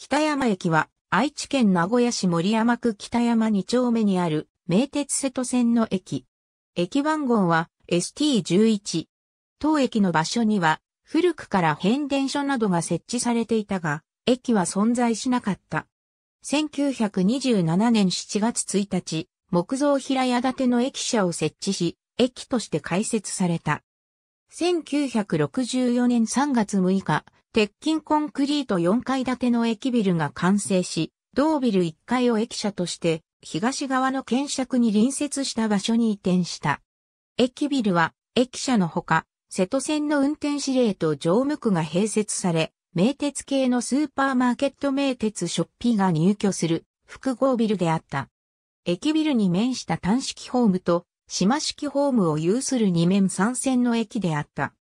北山駅は愛知県名古屋市森山区北山2丁目にある名鉄瀬戸線の駅。駅番号は ST11。当駅の場所には古くから変電所などが設置されていたが、駅は存在しなかった。1927年7月1日、木造平屋建ての駅舎を設置し、駅として開設された。1964年3月6日、鉄筋コンクリート4階建ての駅ビルが完成し、同ビル1階を駅舎として、東側の検釈に隣接した場所に移転した。駅ビルは、駅舎のほか、瀬戸線の運転指令と乗務区が併設され、名鉄系のスーパーマーケット名鉄ショッピーが入居する複合ビルであった。駅ビルに面した単式ホームと島式ホームを有する2面3線の駅であった。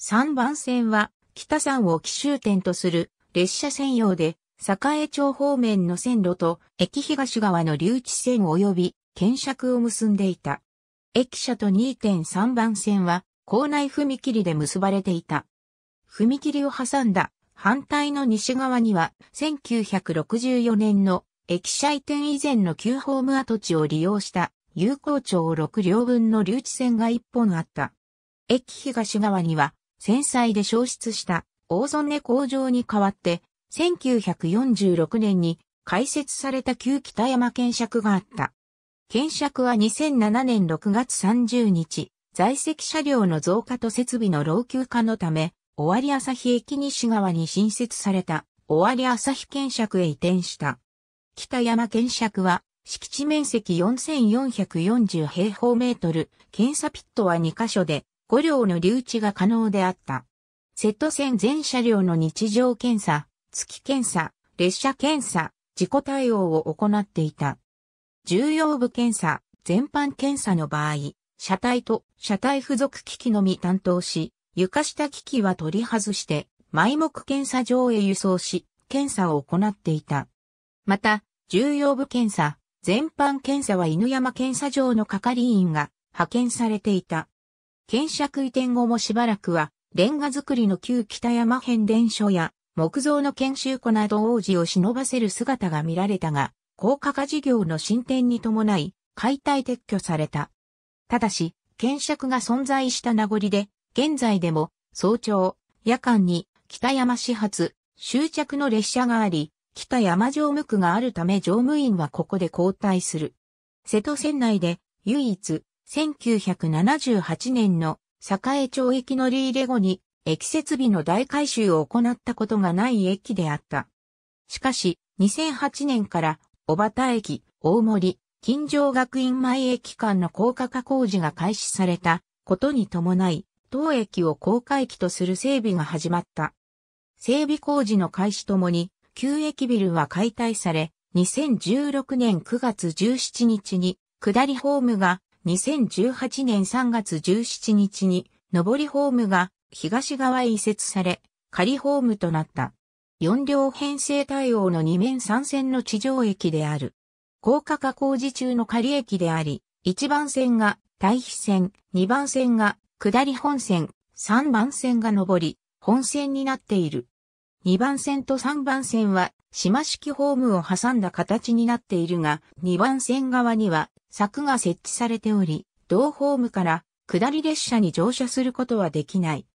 3番線は北山を奇襲点とする列車専用で、栄町方面の線路と駅東側の留置線及び検索を結んでいた。駅舎と2.3番線は校内踏切で結ばれていた。踏切を挟んだ反対の西側には1964年の駅舎移転以前の旧ホーム跡地を利用した有効町6両分の留置線が1本あった。駅東側には戦災で消失した大曽根工場に代わって、1946年に開設された旧北山検釈があった。検釈は2007年6月30日、在籍車両の増加と設備の老朽化のため、尾張朝日駅西側に新設された尾張朝日検釈へ移転した。北山検釈は、敷地面積4440平方メートル、検査ピットは2カ所で、5両の留置が可能であった。セット線全車両の日常検査、月検査、列車検査、事故対応を行っていた。重要部検査、全般検査の場合、車体と車体付属機器のみ担当し、床下機器は取り外して、埋目検査場へ輸送し、検査を行っていた。また、重要部検査、全般検査は犬山検査場の係員が派遣されていた。検釈移転後もしばらくは、レンガ造りの旧北山変電所や木造の研修庫など王子を忍ばせる姿が見られたが、高価化事業の進展に伴い、解体撤去された。ただし、検釈が存在した名残で、現在でも、早朝、夜間に、北山始発、終着の列車があり、北山乗務区があるため乗務員はここで交代する。瀬戸線内で、唯一、1978年の栄町駅乗り入れ後に駅設備の大改修を行ったことがない駅であった。しかし、2008年から小畑駅、大森、近城学院前駅間の高架化工事が開始されたことに伴い、当駅を高架駅とする整備が始まった。整備工事の開始ともに、旧駅ビルは解体され、2016年9月17日に、下りホームが2018年3月17日に、上りホームが東側へ移設され、仮ホームとなった。4両編成対応の2面3線の地上駅である。高架化工事中の仮駅であり、1番線が対比線、2番線が下り本線、3番線が上り、本線になっている。2番線と3番線は島式ホームを挟んだ形になっているが、2番線側には柵が設置されており、同ホームから下り列車に乗車することはできない。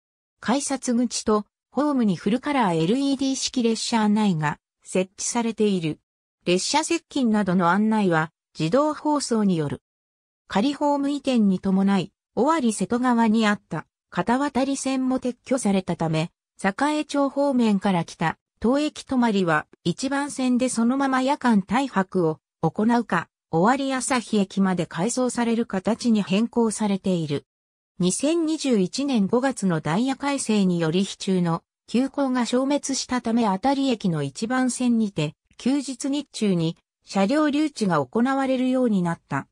改札口とホームにフルカラー LED 式列車案内が設置されている。列車接近などの案内は自動放送による。仮ホーム移転に伴い、尾張瀬戸川にあった片渡り線も撤去されたため、栄町方面から来た当駅泊まりは一番線でそのまま夜間退泊を行うか、終わ朝日駅まで改装される形に変更されている。2021年5月のダイヤ改正により非中の急行が消滅したためあたり駅の一番線にて休日日中に車両留置が行われるようになった。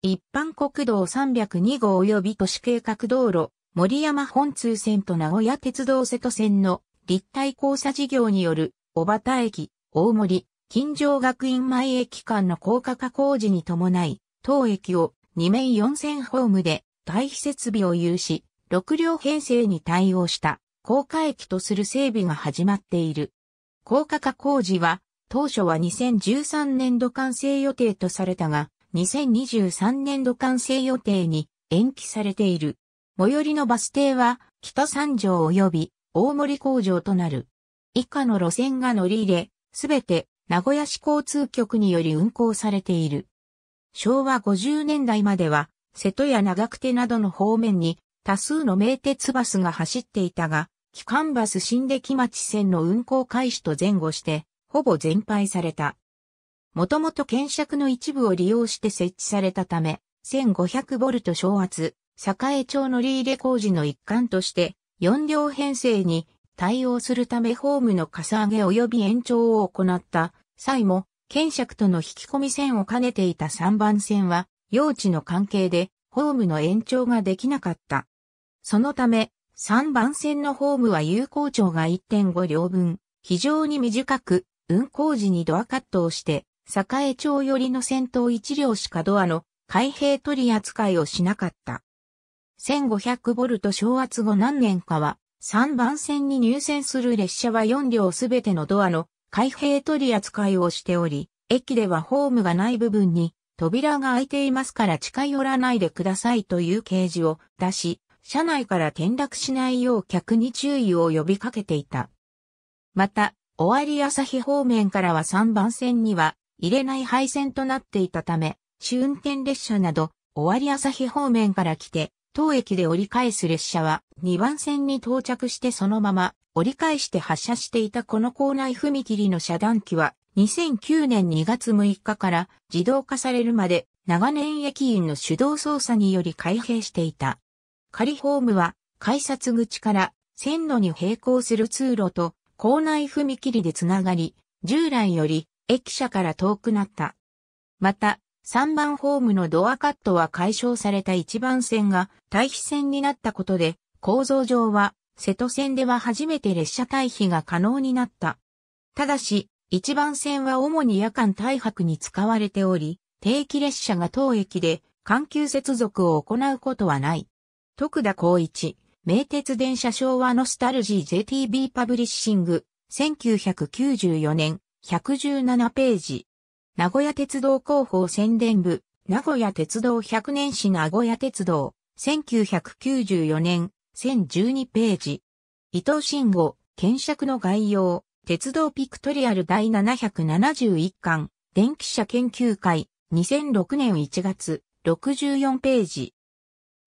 一般国道302号及び都市計画道路森山本通線と名古屋鉄道瀬戸線の立体交差事業による小畑駅、大森、金城学院前駅間の高架化工事に伴い、当駅を2面4線ホームで対避設備を有し、6両編成に対応した高架駅とする整備が始まっている。高架化工事は当初は2013年度完成予定とされたが、2023年度完成予定に延期されている。最寄りのバス停は北三条及び大森工場となる。以下の路線が乗り入れ、すべて名古屋市交通局により運行されている。昭和50年代までは、瀬戸や長久手などの方面に多数の名鉄バスが走っていたが、機関バス新出来町線の運行開始と前後して、ほぼ全廃された。もともと検釈の一部を利用して設置されたため、1500ボルト昇圧、栄町乗り入れ工事の一環として、4両編成に対応するためホームのかさ上げ及び延長を行った際も、検尺との引き込み線を兼ねていた3番線は、用地の関係でホームの延長ができなかった。そのため、3番線のホームは有効長が1.5両分、非常に短く、運行時にドアカットをして、栄町寄りの先頭1両しかドアの開閉取り扱いをしなかった。1500ボルト小圧後何年かは、3番線に入線する列車は4両すべてのドアの開閉取り扱いをしており、駅ではホームがない部分に扉が開いていますから近寄らないでくださいという掲示を出し、車内から転落しないよう客に注意を呼びかけていた。また、尾張朝日方面からは3番線には入れない配線となっていたため、試運転列車など、尾張朝日方面から来て、当駅で折り返す列車は2番線に到着してそのまま折り返して発車していたこの構内踏切の遮断機は2009年2月6日から自動化されるまで長年駅員の手動操作により開閉していた。仮ホームは改札口から線路に並行する通路と構内踏切でつながり、従来より駅舎から遠くなった。また、3番ホームのドアカットは解消された1番線が対比線になったことで、構造上は瀬戸線では初めて列車退避が可能になった。ただし、1番線は主に夜間対泊に使われており、定期列車が当駅で環球接続を行うことはない。徳田光一、名鉄電車昭和ノスタルジー JTB パブリッシング、1994年、117ページ。名古屋鉄道広報宣伝部、名古屋鉄道100年史名古屋鉄道、1994年、1012ページ。伊藤慎吾、検釈の概要、鉄道ピクトリアル第771巻、電気車研究会、2006年1月、64ページ。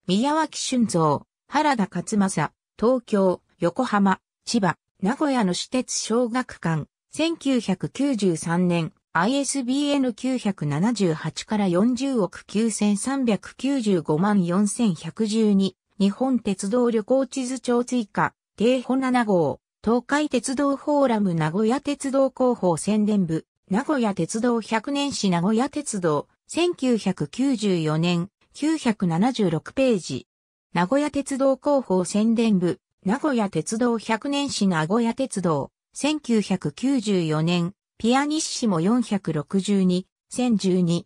宮脇俊造、原田勝正、東京、横浜、千葉、名古屋の私鉄小学館、1993年、ISBN 978から40億9395万4112日本鉄道旅行地図帳追加定歩7号東海鉄道フォーラム名古屋鉄道広報宣伝部名古屋鉄道100年史名古屋鉄道1994年976ページ名古屋鉄道広報宣伝部名古屋鉄道100年史名古屋鉄道1994年ピアニッシモ462、1012。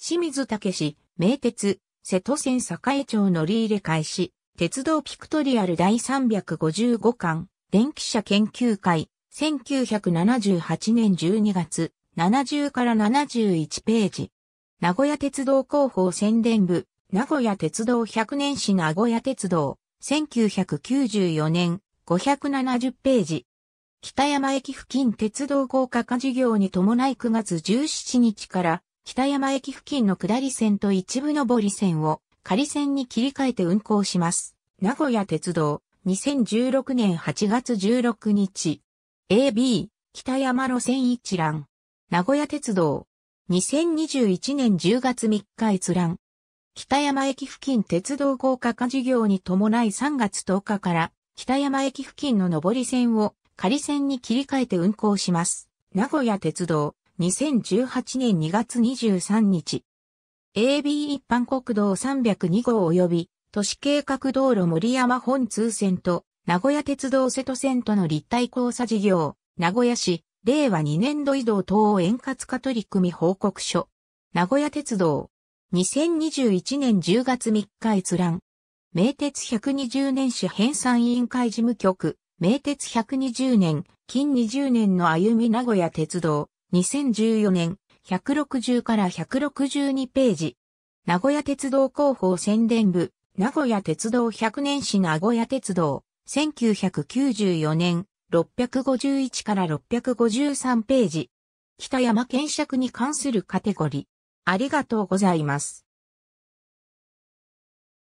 清水武史、名鉄、瀬戸線栄町乗り入れ開始、鉄道ピクトリアル第355巻、電気車研究会、1978年12月、70から71ページ。名古屋鉄道広報宣伝部、名古屋鉄道100年史名古屋鉄道、1994年、570ページ。北山駅付近鉄道高架化事業に伴い9月17日から北山駅付近の下り線と一部上り線を仮線に切り替えて運行します。名古屋鉄道2016年8月16日 AB 北山路線一覧名古屋鉄道2021年10月3日閲覧北山駅付近鉄道高架化事業に伴い3月10日から北山駅付近の上り線を仮線に切り替えて運行します。名古屋鉄道、2018年2月23日。AB 一般国道302号及び都市計画道路森山本通線と名古屋鉄道瀬戸線との立体交差事業、名古屋市、令和2年度移動等円滑化取り組み報告書。名古屋鉄道、2021年10月3日閲覧。名鉄120年史編纂委員会事務局、名鉄120年、近20年の歩み名古屋鉄道、2014年、160から162ページ。名古屋鉄道広報宣伝部、名古屋鉄道100年史名古屋鉄道、1994年、651から653ページ。北山検釈に関するカテゴリー。ありがとうございます。